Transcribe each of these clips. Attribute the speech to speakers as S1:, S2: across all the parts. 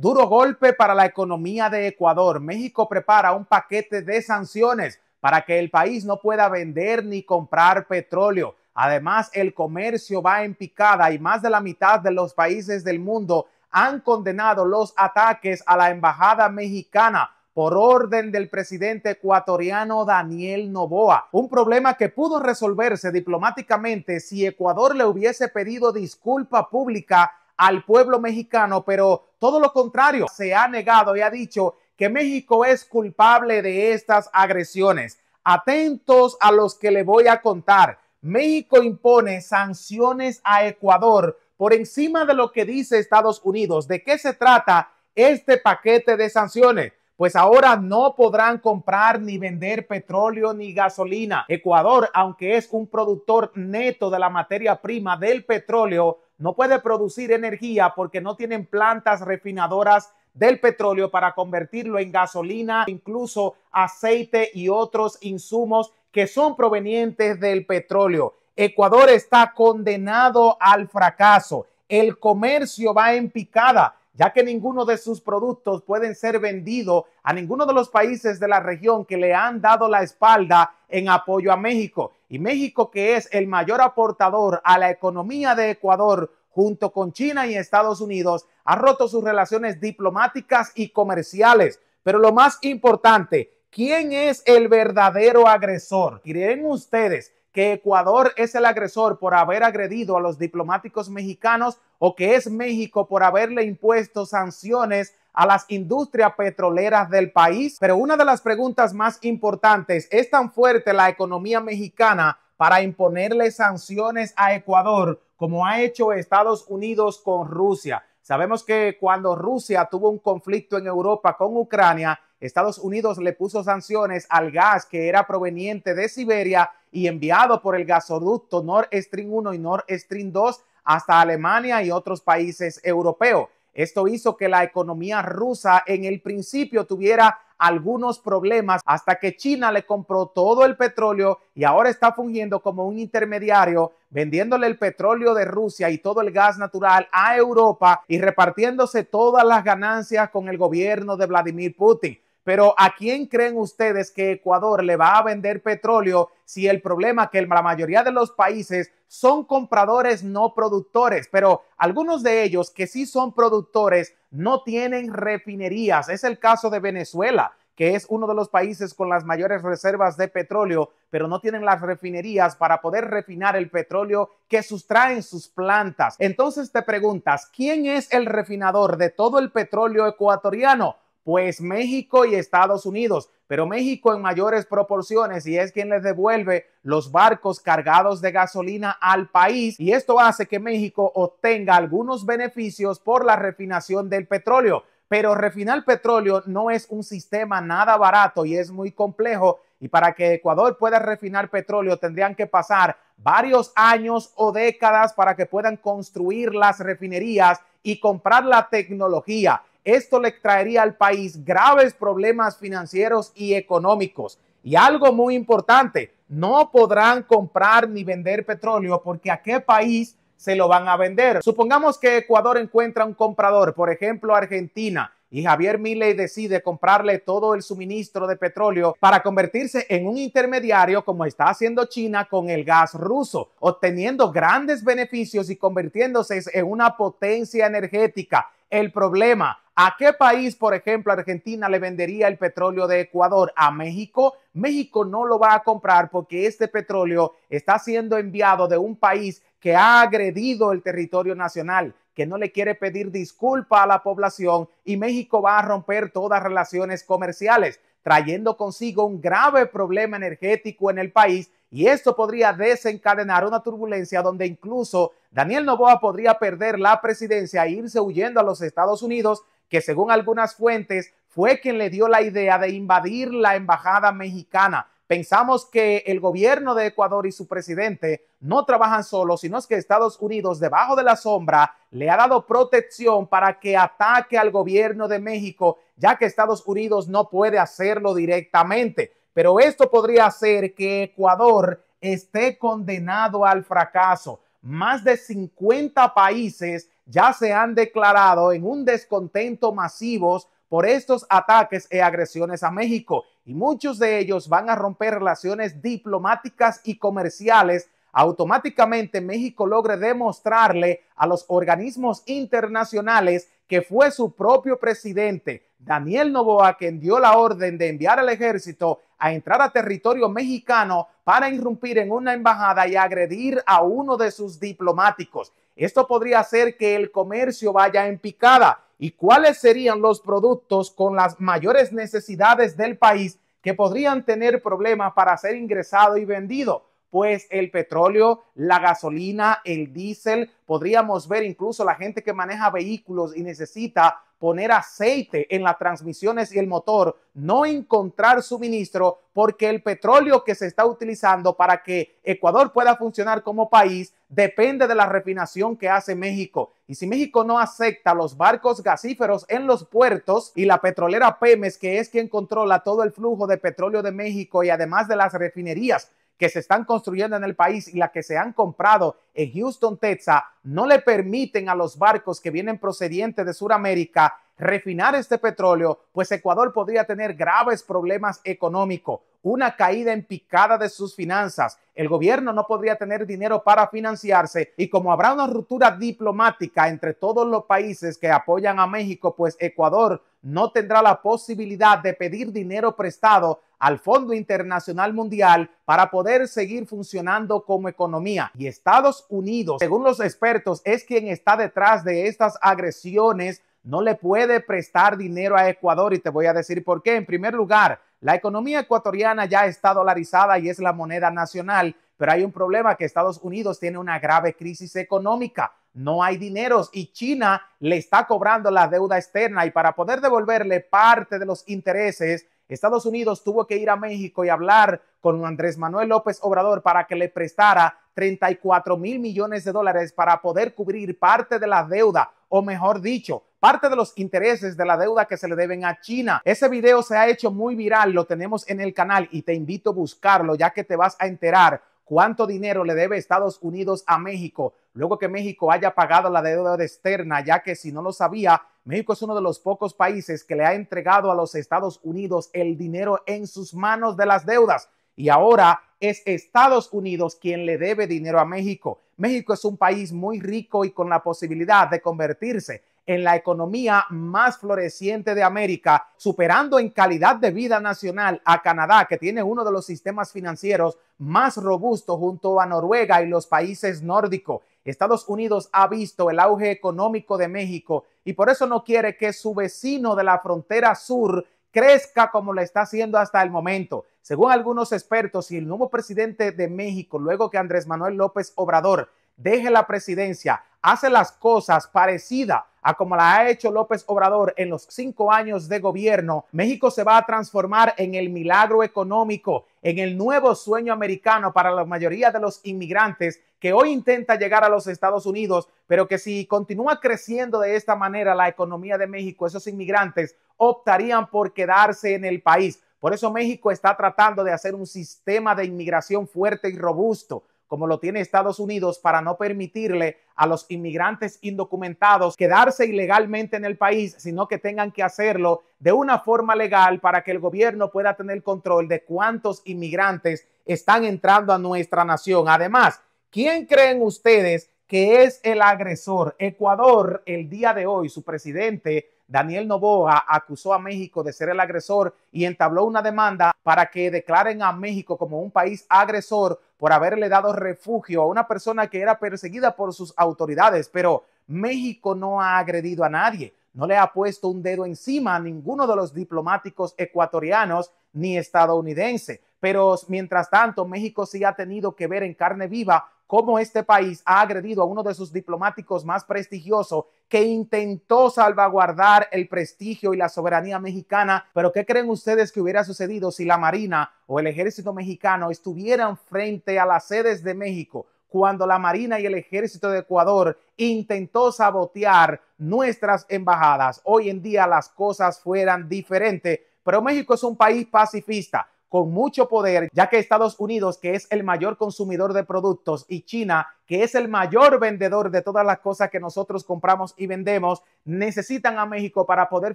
S1: Duro golpe para la economía de Ecuador. México prepara un paquete de sanciones para que el país no pueda vender ni comprar petróleo. Además, el comercio va en picada y más de la mitad de los países del mundo han condenado los ataques a la embajada mexicana por orden del presidente ecuatoriano Daniel Novoa, un problema que pudo resolverse diplomáticamente si Ecuador le hubiese pedido disculpa pública al pueblo mexicano, pero todo lo contrario, se ha negado y ha dicho que México es culpable de estas agresiones. Atentos a los que le voy a contar. México impone sanciones a Ecuador por encima de lo que dice Estados Unidos. ¿De qué se trata este paquete de sanciones? Pues ahora no podrán comprar ni vender petróleo ni gasolina. Ecuador, aunque es un productor neto de la materia prima del petróleo, no puede producir energía porque no tienen plantas refinadoras del petróleo para convertirlo en gasolina, incluso aceite y otros insumos que son provenientes del petróleo. Ecuador está condenado al fracaso. El comercio va en picada ya que ninguno de sus productos pueden ser vendido a ninguno de los países de la región que le han dado la espalda en apoyo a México. Y México, que es el mayor aportador a la economía de Ecuador, junto con China y Estados Unidos, ha roto sus relaciones diplomáticas y comerciales. Pero lo más importante, ¿quién es el verdadero agresor? ¿Creen ustedes que Ecuador es el agresor por haber agredido a los diplomáticos mexicanos o que es México por haberle impuesto sanciones a las industrias petroleras del país. Pero una de las preguntas más importantes, ¿es tan fuerte la economía mexicana para imponerle sanciones a Ecuador como ha hecho Estados Unidos con Rusia? Sabemos que cuando Rusia tuvo un conflicto en Europa con Ucrania, Estados Unidos le puso sanciones al gas que era proveniente de Siberia y enviado por el gasoducto Nord Stream 1 y Nord Stream 2 hasta Alemania y otros países europeos. Esto hizo que la economía rusa en el principio tuviera algunos problemas hasta que China le compró todo el petróleo y ahora está fungiendo como un intermediario, vendiéndole el petróleo de Rusia y todo el gas natural a Europa y repartiéndose todas las ganancias con el gobierno de Vladimir Putin. Pero ¿a quién creen ustedes que Ecuador le va a vender petróleo si el problema que la mayoría de los países son compradores no productores? Pero algunos de ellos que sí son productores no tienen refinerías. Es el caso de Venezuela que es uno de los países con las mayores reservas de petróleo, pero no tienen las refinerías para poder refinar el petróleo que sustraen sus plantas. Entonces te preguntas, ¿quién es el refinador de todo el petróleo ecuatoriano? Pues México y Estados Unidos, pero México en mayores proporciones y es quien les devuelve los barcos cargados de gasolina al país y esto hace que México obtenga algunos beneficios por la refinación del petróleo. Pero refinar petróleo no es un sistema nada barato y es muy complejo y para que Ecuador pueda refinar petróleo tendrían que pasar varios años o décadas para que puedan construir las refinerías y comprar la tecnología. Esto le traería al país graves problemas financieros y económicos. Y algo muy importante, no podrán comprar ni vender petróleo porque a qué país se lo van a vender. Supongamos que Ecuador encuentra un comprador, por ejemplo Argentina, y Javier Milei decide comprarle todo el suministro de petróleo para convertirse en un intermediario como está haciendo China con el gas ruso, obteniendo grandes beneficios y convirtiéndose en una potencia energética. El problema, ¿A qué país, por ejemplo, Argentina le vendería el petróleo de Ecuador? ¿A México? México no lo va a comprar porque este petróleo está siendo enviado de un país que ha agredido el territorio nacional, que no le quiere pedir disculpa a la población y México va a romper todas relaciones comerciales, trayendo consigo un grave problema energético en el país y esto podría desencadenar una turbulencia donde incluso Daniel Novoa podría perder la presidencia e irse huyendo a los Estados Unidos que según algunas fuentes fue quien le dio la idea de invadir la embajada mexicana. Pensamos que el gobierno de Ecuador y su presidente no trabajan solos, sino que Estados Unidos, debajo de la sombra, le ha dado protección para que ataque al gobierno de México, ya que Estados Unidos no puede hacerlo directamente. Pero esto podría hacer que Ecuador esté condenado al fracaso. Más de 50 países ya se han declarado en un descontento masivos por estos ataques e agresiones a México y muchos de ellos van a romper relaciones diplomáticas y comerciales automáticamente México logre demostrarle a los organismos internacionales que fue su propio presidente, Daniel Novoa, quien dio la orden de enviar al ejército a entrar a territorio mexicano para irrumpir en una embajada y agredir a uno de sus diplomáticos. Esto podría hacer que el comercio vaya en picada. ¿Y cuáles serían los productos con las mayores necesidades del país que podrían tener problemas para ser ingresado y vendido? pues el petróleo, la gasolina, el diésel, podríamos ver incluso la gente que maneja vehículos y necesita poner aceite en las transmisiones y el motor, no encontrar suministro porque el petróleo que se está utilizando para que Ecuador pueda funcionar como país depende de la refinación que hace México. Y si México no acepta los barcos gasíferos en los puertos y la petrolera Pemes, que es quien controla todo el flujo de petróleo de México y además de las refinerías que se están construyendo en el país y la que se han comprado en Houston, Texas, no le permiten a los barcos que vienen procedientes de Sudamérica refinar este petróleo, pues Ecuador podría tener graves problemas económicos, una caída en picada de sus finanzas, el gobierno no podría tener dinero para financiarse y como habrá una ruptura diplomática entre todos los países que apoyan a México, pues Ecuador no tendrá la posibilidad de pedir dinero prestado al Fondo Internacional Mundial para poder seguir funcionando como economía. Y Estados Unidos, según los expertos, es quien está detrás de estas agresiones. No le puede prestar dinero a Ecuador y te voy a decir por qué. En primer lugar, la economía ecuatoriana ya está dolarizada y es la moneda nacional, pero hay un problema que Estados Unidos tiene una grave crisis económica no hay dineros y China le está cobrando la deuda externa y para poder devolverle parte de los intereses Estados Unidos tuvo que ir a México y hablar con Andrés Manuel López Obrador para que le prestara 34 mil millones de dólares para poder cubrir parte de la deuda, o mejor dicho, parte de los intereses de la deuda que se le deben a China. Ese video se ha hecho muy viral, lo tenemos en el canal y te invito a buscarlo ya que te vas a enterar cuánto dinero le debe Estados Unidos a México, luego que México haya pagado la deuda externa, ya que si no lo sabía, México es uno de los pocos países que le ha entregado a los Estados Unidos el dinero en sus manos de las deudas y ahora es Estados Unidos quien le debe dinero a México. México es un país muy rico y con la posibilidad de convertirse en la economía más floreciente de América, superando en calidad de vida nacional a Canadá, que tiene uno de los sistemas financieros más robustos junto a Noruega y los países nórdicos. Estados Unidos ha visto el auge económico de México y por eso no quiere que su vecino de la frontera sur crezca como la está haciendo hasta el momento. Según algunos expertos si el nuevo presidente de México, luego que Andrés Manuel López Obrador deje la presidencia, hace las cosas parecida a como la ha hecho López Obrador en los cinco años de gobierno, México se va a transformar en el milagro económico, en el nuevo sueño americano para la mayoría de los inmigrantes que hoy intenta llegar a los Estados Unidos, pero que si continúa creciendo de esta manera la economía de México, esos inmigrantes optarían por quedarse en el país. Por eso México está tratando de hacer un sistema de inmigración fuerte y robusto como lo tiene Estados Unidos para no permitirle a los inmigrantes indocumentados quedarse ilegalmente en el país, sino que tengan que hacerlo de una forma legal para que el gobierno pueda tener control de cuántos inmigrantes están entrando a nuestra nación. Además, ¿quién creen ustedes que es el agresor? Ecuador, el día de hoy, su presidente Daniel Novoa acusó a México de ser el agresor y entabló una demanda para que declaren a México como un país agresor por haberle dado refugio a una persona que era perseguida por sus autoridades, pero México no ha agredido a nadie, no le ha puesto un dedo encima a ninguno de los diplomáticos ecuatorianos ni estadounidense. Pero mientras tanto, México sí ha tenido que ver en carne viva cómo este país ha agredido a uno de sus diplomáticos más prestigiosos que intentó salvaguardar el prestigio y la soberanía mexicana. Pero ¿qué creen ustedes que hubiera sucedido si la Marina o el ejército mexicano estuvieran frente a las sedes de México? cuando la Marina y el Ejército de Ecuador intentó sabotear nuestras embajadas. Hoy en día las cosas fueran diferentes, pero México es un país pacifista con mucho poder, ya que Estados Unidos, que es el mayor consumidor de productos, y China, que es el mayor vendedor de todas las cosas que nosotros compramos y vendemos, necesitan a México para poder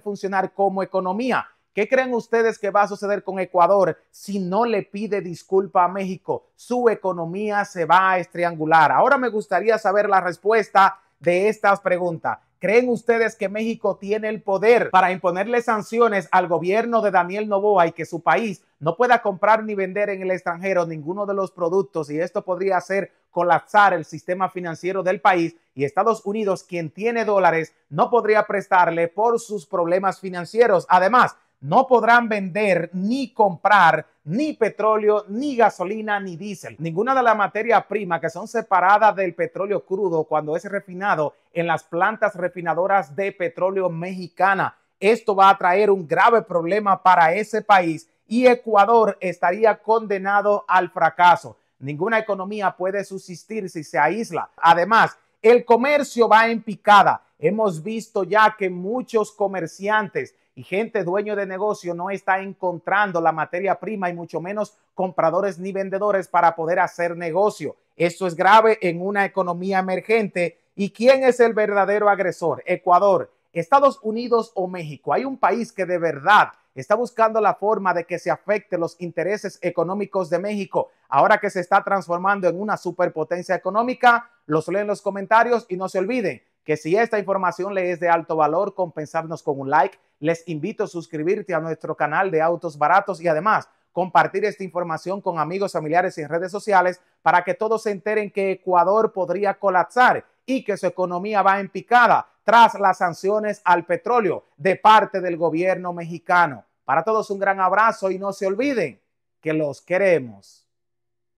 S1: funcionar como economía. ¿Qué creen ustedes que va a suceder con Ecuador si no le pide disculpa a México? Su economía se va a estriangular. Ahora me gustaría saber la respuesta de estas preguntas. ¿Creen ustedes que México tiene el poder para imponerle sanciones al gobierno de Daniel Novoa y que su país no pueda comprar ni vender en el extranjero ninguno de los productos y esto podría hacer colapsar el sistema financiero del país y Estados Unidos, quien tiene dólares, no podría prestarle por sus problemas financieros? Además, no podrán vender ni comprar ni petróleo, ni gasolina, ni diésel. Ninguna de las materias primas que son separadas del petróleo crudo cuando es refinado en las plantas refinadoras de petróleo mexicana. Esto va a traer un grave problema para ese país y Ecuador estaría condenado al fracaso. Ninguna economía puede subsistir si se aísla. Además, el comercio va en picada. Hemos visto ya que muchos comerciantes y gente dueño de negocio no está encontrando la materia prima y mucho menos compradores ni vendedores para poder hacer negocio. Esto es grave en una economía emergente. ¿Y quién es el verdadero agresor? Ecuador, Estados Unidos o México. Hay un país que de verdad está buscando la forma de que se afecte los intereses económicos de México. Ahora que se está transformando en una superpotencia económica, los leen en los comentarios y no se olviden que si esta información le es de alto valor, compensarnos con un like. Les invito a suscribirte a nuestro canal de Autos Baratos y además compartir esta información con amigos, familiares y en redes sociales para que todos se enteren que Ecuador podría colapsar y que su economía va en picada tras las sanciones al petróleo de parte del gobierno mexicano. Para todos un gran abrazo y no se olviden que los queremos.